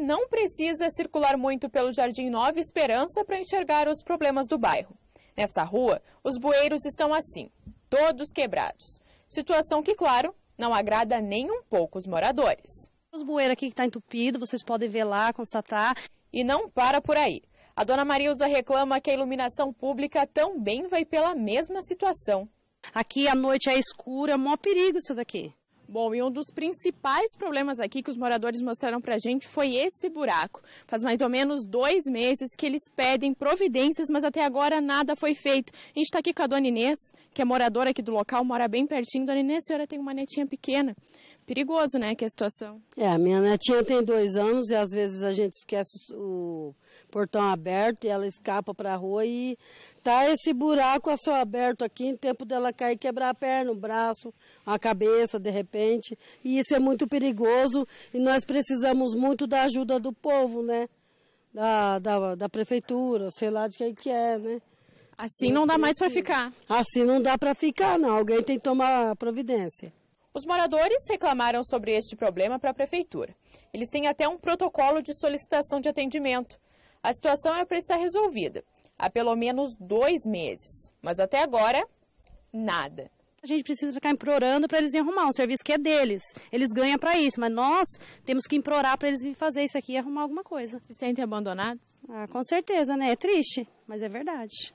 não precisa circular muito pelo Jardim Nova Esperança para enxergar os problemas do bairro. Nesta rua, os bueiros estão assim, todos quebrados. Situação que, claro, não agrada nem um pouco os moradores. Os bueiros aqui que está entupido, vocês podem ver lá, constatar. E não para por aí. A dona Marilza reclama que a iluminação pública também vai pela mesma situação. Aqui a noite é escura, é maior perigo isso daqui. Bom, e um dos principais problemas aqui que os moradores mostraram para a gente foi esse buraco. Faz mais ou menos dois meses que eles pedem providências, mas até agora nada foi feito. A gente está aqui com a dona Inês, que é moradora aqui do local, mora bem pertinho. Dona Inês, a senhora tem uma netinha pequena. Perigoso, né, que é a situação. É, a minha netinha tem dois anos e às vezes a gente esquece o portão aberto e ela escapa para a rua e tá esse buraco a céu aberto aqui, em tempo dela cair, quebrar a perna, o braço, a cabeça, de repente. E isso é muito perigoso e nós precisamos muito da ajuda do povo, né? Da, da, da prefeitura, sei lá de quem que é, né? Assim não dá mais para ficar. Assim não dá para ficar, não. Alguém tem que tomar providência. Os moradores reclamaram sobre este problema para a prefeitura. Eles têm até um protocolo de solicitação de atendimento, a situação era para estar resolvida há pelo menos dois meses, mas até agora, nada. A gente precisa ficar implorando para eles arrumar um serviço que é deles. Eles ganham para isso, mas nós temos que implorar para eles virem fazer isso aqui e arrumar alguma coisa. Se sentem abandonados? Ah, com certeza, né? É triste, mas é verdade.